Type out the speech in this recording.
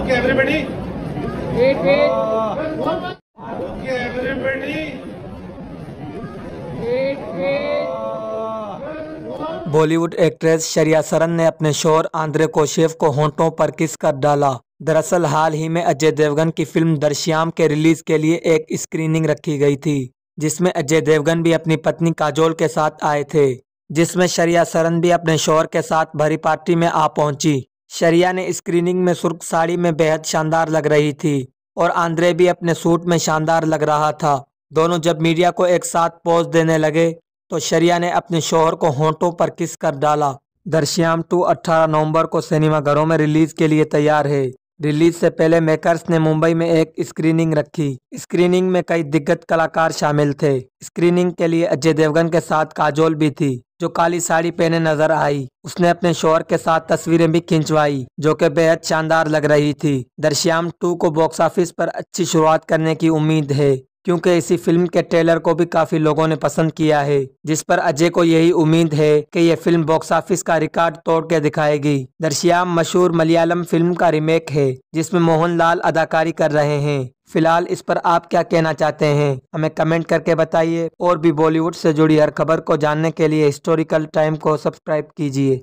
okay everybody wait wait okay everybody wait wait Bollywood actress Shriya Saran ने अपने शोर आंद्रे कोशेफ को होंठों पर किस कर डाला दरअसल हाल ही में अजय देवगन की फिल्म दरश्याम के रिलीज के लिए एक स्क्रीनिंग रखी गई थी जिसमें अजय देवगन भी अपनी पत्नी काजोल के साथ आए थे जिसमें शरिया सरन भी अपने शोर के साथ भरी पार्टी में आ पहुंची शरिया ने स्क्रीनिंग में सुर्ख साड़ी में बेहद शानदार लग रही थी और आंद्रे भी अपने सूट में शानदार लग रहा था दोनों जब मीडिया को एक साथ पोज देने लगे तो शरिया ने अपने शोहर को होंठों पर किस कर डाला दर्श्याम टू 18 नवंबर को सिनेमाघरों में रिलीज के लिए तैयार है रिलीज से पहले मेकर्स ने मुंबई में एक स्क्रीनिंग रखी स्क्रीनिंग में कई दिग्गज कलाकार शामिल थे स्क्रीनिंग के लिए अजय देवगन के साथ काजोल भी थी जो काली साड़ी पहने नजर आई उसने अपने शोहर के साथ तस्वीरें भी खिंचवाई जो कि बेहद शानदार लग रही थी दर्श्याम टू को बॉक्स ऑफिस पर अच्छी शुरुआत करने की उम्मीद है क्योंकि इसी फिल्म के ट्रेलर को भी काफी लोगों ने पसंद किया है जिस पर अजय को यही उम्मीद है कि यह फिल्म बॉक्स ऑफिस का रिकॉर्ड तोड़ के दिखाएगी दर्श्याम मशहूर मलयालम फिल्म का रिमेक है जिसमें मोहनलाल अदाकारी कर रहे हैं फिलहाल इस पर आप क्या कहना चाहते हैं हमें कमेंट करके बताइए और भी बॉलीवुड से जुड़ी हर खबर को जानने के लिए हिस्टोरिकल टाइम को सब्सक्राइब कीजिए